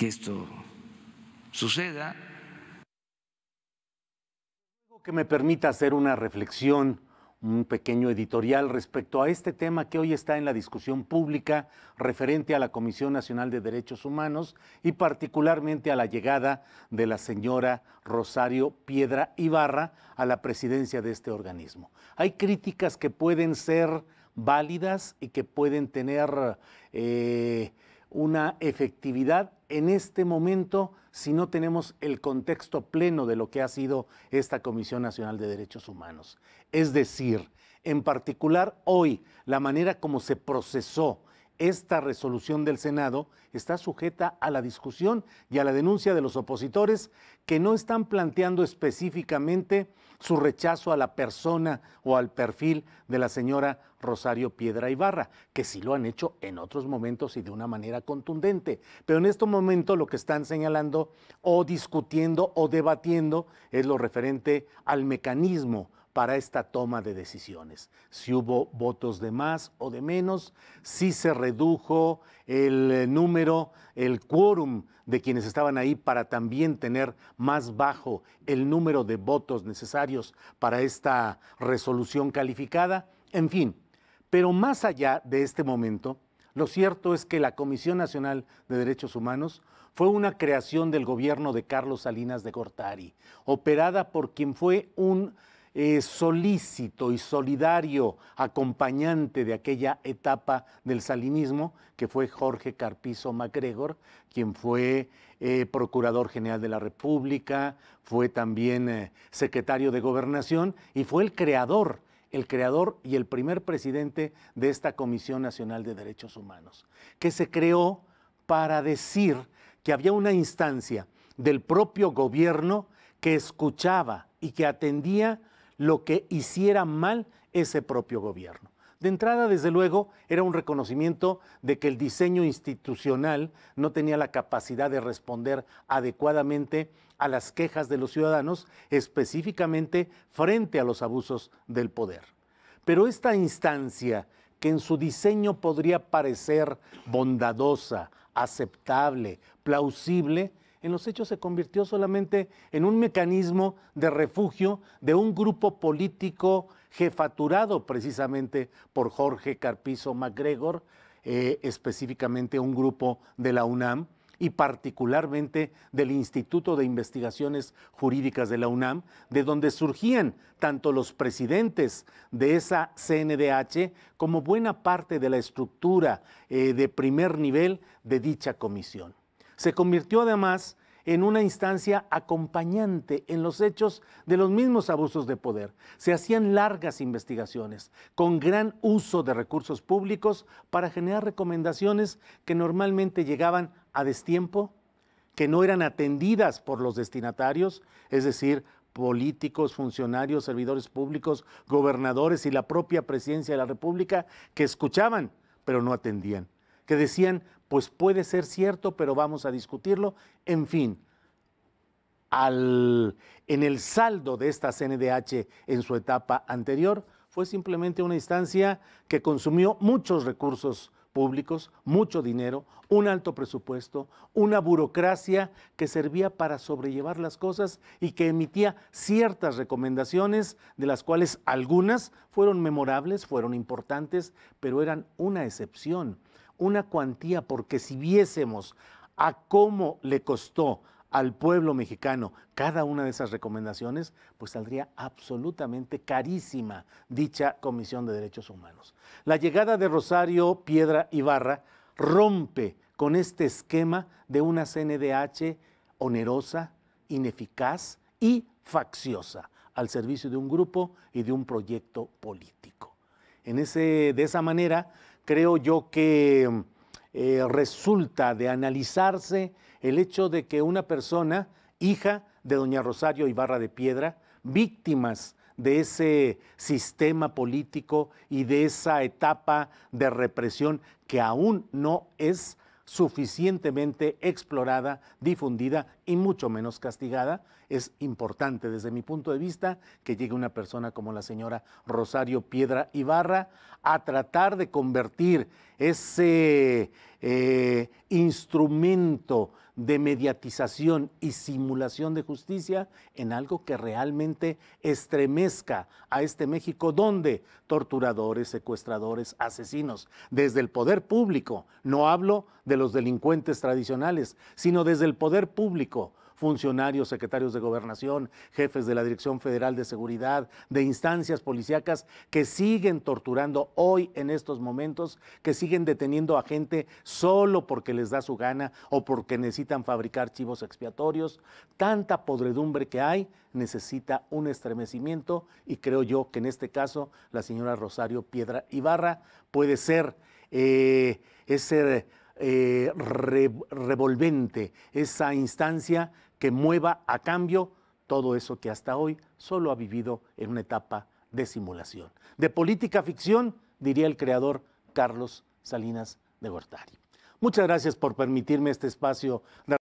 que esto suceda. Que me permita hacer una reflexión, un pequeño editorial respecto a este tema que hoy está en la discusión pública referente a la Comisión Nacional de Derechos Humanos y particularmente a la llegada de la señora Rosario Piedra Ibarra a la presidencia de este organismo. Hay críticas que pueden ser válidas y que pueden tener... Eh, una efectividad en este momento si no tenemos el contexto pleno de lo que ha sido esta Comisión Nacional de Derechos Humanos. Es decir, en particular hoy, la manera como se procesó esta resolución del Senado está sujeta a la discusión y a la denuncia de los opositores que no están planteando específicamente su rechazo a la persona o al perfil de la señora Rosario Piedra Ibarra, que sí lo han hecho en otros momentos y de una manera contundente. Pero en este momento lo que están señalando o discutiendo o debatiendo es lo referente al mecanismo para esta toma de decisiones. Si hubo votos de más o de menos, si se redujo el eh, número, el quórum de quienes estaban ahí para también tener más bajo el número de votos necesarios para esta resolución calificada, en fin. Pero más allá de este momento, lo cierto es que la Comisión Nacional de Derechos Humanos fue una creación del gobierno de Carlos Salinas de Gortari, operada por quien fue un eh, solícito y solidario acompañante de aquella etapa del salinismo, que fue Jorge Carpizo MacGregor, quien fue eh, Procurador General de la República, fue también eh, secretario de Gobernación y fue el creador el creador y el primer presidente de esta Comisión Nacional de Derechos Humanos, que se creó para decir que había una instancia del propio gobierno que escuchaba y que atendía lo que hiciera mal ese propio gobierno. De entrada, desde luego, era un reconocimiento de que el diseño institucional no tenía la capacidad de responder adecuadamente a las quejas de los ciudadanos, específicamente frente a los abusos del poder. Pero esta instancia, que en su diseño podría parecer bondadosa, aceptable, plausible, en los hechos se convirtió solamente en un mecanismo de refugio de un grupo político jefaturado precisamente por Jorge Carpizo MacGregor, eh, específicamente un grupo de la UNAM y particularmente del Instituto de Investigaciones Jurídicas de la UNAM, de donde surgían tanto los presidentes de esa CNDH como buena parte de la estructura eh, de primer nivel de dicha comisión. Se convirtió además en una instancia acompañante en los hechos de los mismos abusos de poder. Se hacían largas investigaciones con gran uso de recursos públicos para generar recomendaciones que normalmente llegaban a destiempo, que no eran atendidas por los destinatarios, es decir, políticos, funcionarios, servidores públicos, gobernadores y la propia presidencia de la República, que escuchaban pero no atendían, que decían, pues puede ser cierto, pero vamos a discutirlo. En fin, al, en el saldo de esta CNDH en su etapa anterior, fue simplemente una instancia que consumió muchos recursos públicos, mucho dinero, un alto presupuesto, una burocracia que servía para sobrellevar las cosas y que emitía ciertas recomendaciones, de las cuales algunas fueron memorables, fueron importantes, pero eran una excepción una cuantía, porque si viésemos a cómo le costó al pueblo mexicano cada una de esas recomendaciones, pues saldría absolutamente carísima dicha Comisión de Derechos Humanos. La llegada de Rosario Piedra Ibarra rompe con este esquema de una CNDH onerosa, ineficaz y facciosa al servicio de un grupo y de un proyecto político. En ese, de esa manera, creo yo que eh, resulta de analizarse el hecho de que una persona, hija de doña Rosario Ibarra de Piedra, víctimas de ese sistema político y de esa etapa de represión que aún no es suficientemente explorada, difundida y mucho menos castigada. Es importante desde mi punto de vista que llegue una persona como la señora Rosario Piedra Ibarra a tratar de convertir ese eh, instrumento de mediatización y simulación de justicia en algo que realmente estremezca a este México donde torturadores, secuestradores, asesinos, desde el poder público, no hablo de los delincuentes tradicionales, sino desde el poder público, funcionarios, secretarios de gobernación, jefes de la Dirección Federal de Seguridad, de instancias policíacas que siguen torturando hoy en estos momentos, que siguen deteniendo a gente solo porque les da su gana o porque necesitan fabricar chivos expiatorios. Tanta podredumbre que hay necesita un estremecimiento y creo yo que en este caso la señora Rosario Piedra Ibarra puede ser eh, ese eh, revolvente, esa instancia que mueva a cambio todo eso que hasta hoy solo ha vivido en una etapa de simulación. De política ficción, diría el creador Carlos Salinas de Gortari. Muchas gracias por permitirme este espacio de